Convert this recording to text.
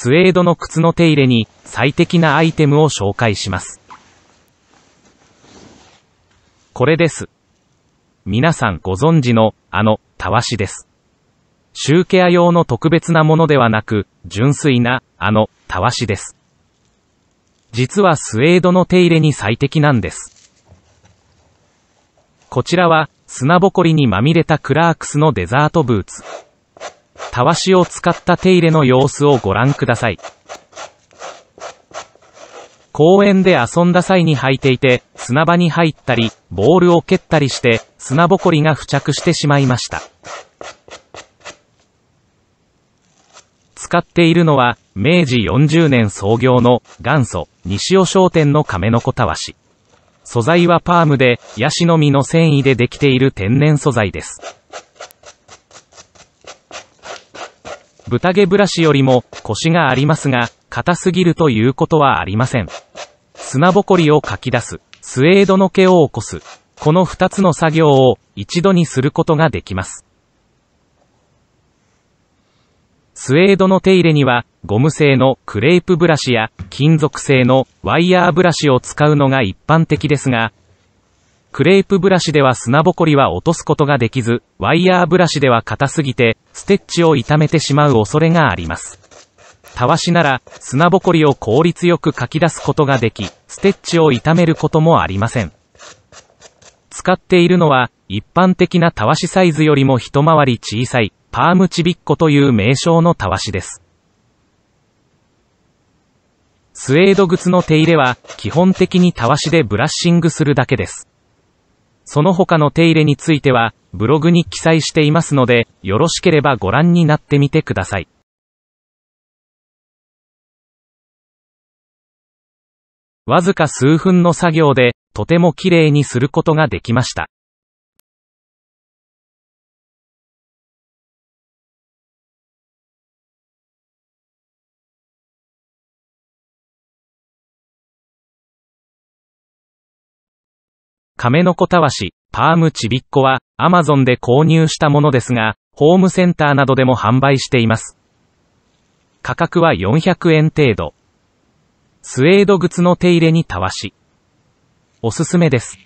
スウェードの靴の手入れに最適なアイテムを紹介します。これです。皆さんご存知の、あの、たわしです。シューケア用の特別なものではなく、純粋な、あの、たわしです。実はスウェードの手入れに最適なんです。こちらは、砂ぼこりにまみれたクラークスのデザートブーツ。たわしを使った手入れの様子をご覧ください。公園で遊んだ際に履いていて、砂場に入ったり、ボールを蹴ったりして、砂ぼこりが付着してしまいました。使っているのは、明治40年創業の元祖、西尾商店の亀の子たわし。素材はパームで、ヤシの実の繊維でできている天然素材です。豚毛ブラシよりも、腰がありますが、硬すぎるということはありません。砂ぼこりをかき出す、スエードの毛を起こす。この二つの作業を、一度にすることができます。スエードの手入れには、ゴム製のクレープブラシや、金属製のワイヤーブラシを使うのが一般的ですが、クレープブラシでは砂ぼこりは落とすことができず、ワイヤーブラシでは硬すぎて、ステッチを傷めてしまう恐れがあります。たわしなら、砂ぼこりを効率よくかき出すことができ、ステッチを傷めることもありません。使っているのは、一般的なたわしサイズよりも一回り小さい、パームちびっこという名称のたわしです。スウェード靴の手入れは、基本的にたわしでブラッシングするだけです。その他の手入れについては、ブログに記載していますので、よろしければご覧になってみてください。わずか数分の作業で、とても綺麗にすることができました。亀の子たわし、パームちびっこは、アマゾンで購入したものですが、ホームセンターなどでも販売しています。価格は400円程度。スウェード靴の手入れにたわし。おすすめです。